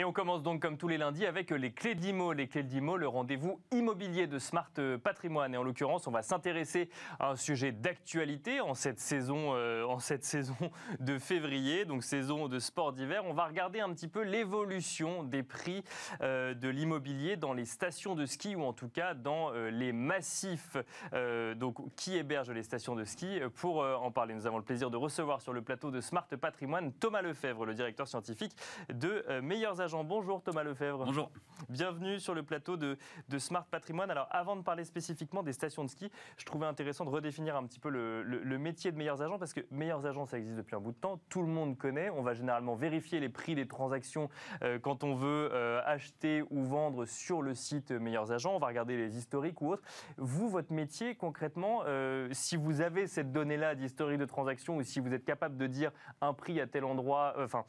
Et on commence donc comme tous les lundis avec les clés d'IMO. Les clés d'IMO, le rendez-vous immobilier de Smart euh, Patrimoine. Et en l'occurrence, on va s'intéresser à un sujet d'actualité en cette saison, euh, en cette saison de février, donc saison de sport d'hiver. On va regarder un petit peu l'évolution des prix euh, de l'immobilier dans les stations de ski ou en tout cas dans les massifs donc, qui hébergent les stations de ski. Pour en parler, nous avons le plaisir de recevoir sur le plateau de Smart Patrimoine Thomas Lefebvre, le directeur scientifique de Meilleurs Agents Bonjour Thomas Lefebvre. Bonjour. Bienvenue sur le plateau de, Smart Patrimoine. Alors avant de parler spécifiquement des stations de ski, je trouvais intéressant de redéfinir un petit peu le, métier de meilleurs agents parce que meilleurs agents ça existe depuis un bout de temps, tout le monde connaît, on va généralement vérifier les prix des transactions euh, quand on veut euh, acheter ou vendre sur le site meilleurs agents, on va regarder les historiques ou autres. Vous, votre métier concrètement, euh, si vous avez cette donnée-là d'historique de transactions, ou si vous êtes capable de dire un prix à tel endroit, enfin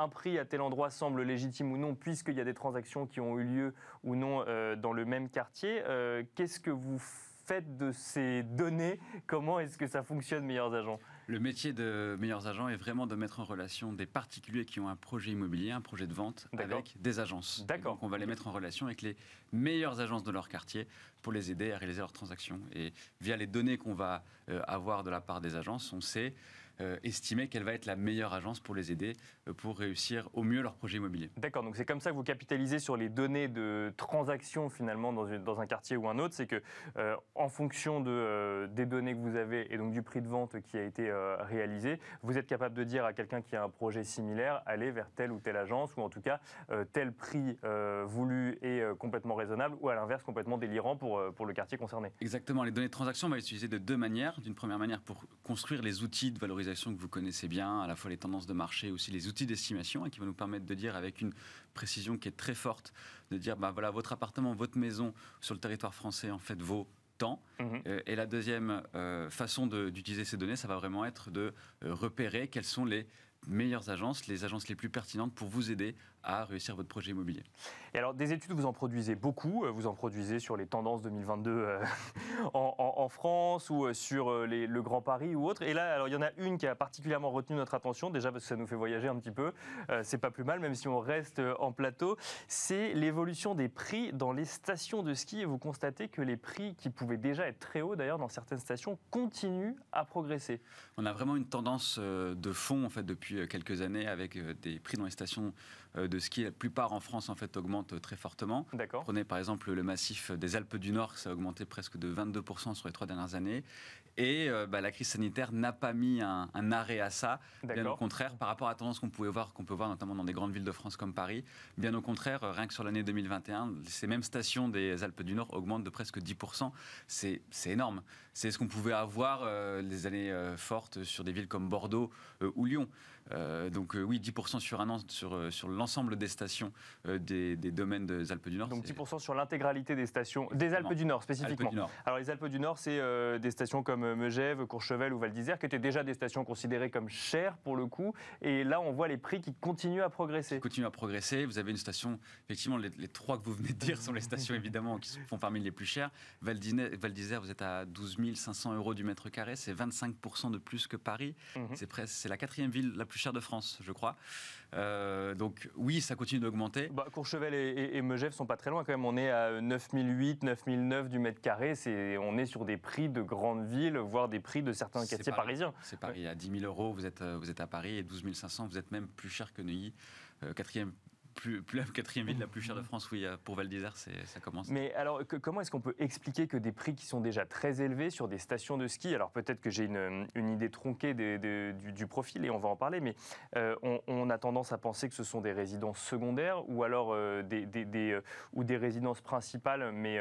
un prix à tel endroit semble légitime ou non, puisqu'il y a des transactions qui ont eu lieu ou non euh, dans le même quartier. Euh, qu'est-ce que vous faites de ces données Comment est-ce que ça fonctionne, meilleurs agents Le métier de meilleurs agents est vraiment de mettre en relation des particuliers qui ont un projet immobilier, un projet de vente, avec des agences. D'accord. Donc on va les mettre en relation avec les meilleures agences de leur quartier pour les aider à réaliser leurs transactions. Et via les données qu'on va euh, avoir de la part des agences, on sait euh, estimer quelle va être la meilleure agence pour les aider euh, pour réussir au mieux leur projet immobilier. D'accord, donc c'est comme ça que vous capitalisez sur les données de transactions finalement dans, une, dans un quartier ou un autre, c'est que euh, en fonction de, des données que vous avez et donc du prix de vente qui a été réalisé, vous êtes capable de dire à quelqu'un qui a un projet similaire, allez vers telle ou telle agence ou en tout cas tel prix voulu est complètement raisonnable ou à l'inverse complètement délirant pour, pour le quartier concerné. Exactement, les données de transactions, on va les utiliser de deux manières. D'une première manière pour construire les outils de valorisation que vous connaissez bien, à la fois les tendances de marché, aussi les outils d'estimation, et qui vont nous permettre de dire avec une précision qui est très forte, de dire, bah voilà, votre appartement, votre maison sur le territoire français, en fait, vaut tant mhm. euh, et la deuxième euh, façon d'utiliser ces données, ça va vraiment être de euh, repérer quelles sont les meilleures agences, les agences les plus pertinentes pour vous aider à réussir votre projet immobilier. Et alors, des études, vous en produisez beaucoup. Euh, vous en produisez sur les tendances 2022 euh, en, France ou euh, sur le Grand Paris ou autre. Et là, alors, il y en a une qui a particulièrement retenu notre attention, déjà parce que ça nous fait voyager un petit peu. c'est pas plus mal, même si on reste en plateau. C'est l'évolution des prix dans les stations de ski. Et vous constatez que les prix, qui pouvaient déjà être très hauts d'ailleurs dans certaines stations, continuent à progresser. On a vraiment une tendance de fond, en fait, depuis quelques années, avec des prix dans les stations euh, de ski, la plupart en France en fait augmente euh, très fortement. D'accord. Prenez par exemple le massif des Alpes du Nord, ça a augmenté presque de 22% sur les trois dernières années. Et euh, bah, la crise sanitaire n'a pas mis un, arrêt à ça. Bien au contraire, par rapport à la tendance qu'on pouvait voir, qu'on peut voir notamment dans des grandes villes de France comme Paris, bien au contraire, rien que sur l'année 2021, ces mêmes stations des Alpes du Nord augmentent de presque 10%. C'est énorme. C'est ce qu'on pouvait avoir les années fortes sur des villes comme Bordeaux ou Lyon. donc oui, 10% sur un an sur, sur le l'ensemble des stations euh, des, domaines des Alpes du Nord. Donc 10% sur l'intégralité des stations, des Alpes du Nord spécifiquement. Alors les Alpes du Nord, c'est euh, des stations comme euh, Megève, Courchevel ou Val d'Isère, qui étaient déjà des stations considérées comme chères pour le coup. Et là, on voit les prix qui continuent à progresser. Ils continuent à progresser. Vous avez une station, effectivement, les, trois que vous venez de dire sont les stations évidemment qui font parmi les plus chères. Val d'Isère, vous êtes à 12 500 euros du mètre carré, c'est 25% de plus que Paris. Mmh. C'est la quatrième ville la plus chère de France, je crois. Euh, donc oui, ça continue d'augmenter. Bah, Courchevel et, et, sont pas très loin quand même. On est à 9008, 9009 du mètre carré. on est sur des prix de grandes villes, voire des prix de certains quartiers parisiens. C'est Paris. À 10 000 euros, vous êtes, euh, vous êtes à Paris et 12 500, vous êtes même plus cher que Neuilly. Euh, quatrième plus, la quatrième ville la plus chère de mmh. France, oui, euh, pour Val d'Isère, ça commence. Mais alors, comment est-ce qu'on peut expliquer que des prix qui sont déjà très élevés sur des stations de ski, alors peut-être que j'ai une, idée tronquée du, profil et on va en parler, mais euh, on, a tendance à penser que ce sont des résidences secondaires ou alors euh, des, ou des résidences principales, mais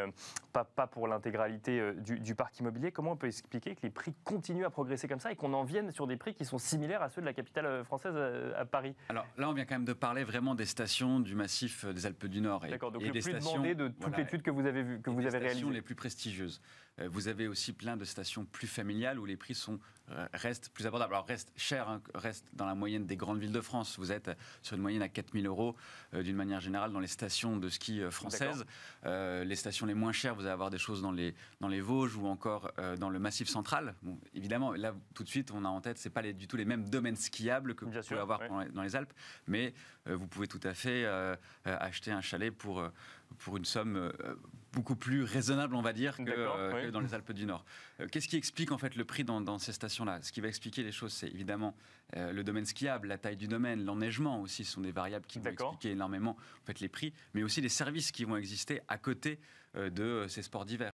pas, pour l'intégralité du parc immobilier. Comment on peut expliquer que les prix continuent à progresser comme ça et qu'on en vienne sur des prix qui sont similaires à ceux de la capitale française à Paris Alors là, on vient quand même de parler vraiment des stations du massif des Alpes du Nord. Et, donc et de toute les l'étude que vous avez, vu que vous avez réalisées les plus prestigieuses. Euh, vous avez aussi plein de stations plus familiales où les prix sont, euh, restent plus abordables. Alors, restent chers, reste hein, restent dans la moyenne des grandes villes de France. Vous êtes sur une moyenne à 4000 euros euh, d'une manière générale dans les stations de ski françaises. les stations les moins chères, vous allez avoir des choses dans les, dans les Vosges ou encore dans le Massif central. évidemment, là, tout de suite, on a en tête, ce pas les, du tout les mêmes domaines skiables que vous pouvez avoir dans les Alpes, mais vous pouvez tout à fait acheter un chalet pour pour une somme euh, beaucoup plus raisonnable, on va dire, que, euh, dans les Alpes du Nord. Euh, qu'est-ce qui explique en fait le prix dans, ces stations-là Ce qui va expliquer les choses, c'est évidemment le domaine skiable, la taille du domaine, l'enneigement aussi sont des variables qui vont expliquer énormément en fait les prix, mais aussi les services qui vont exister à côté de ces sports d'hiver.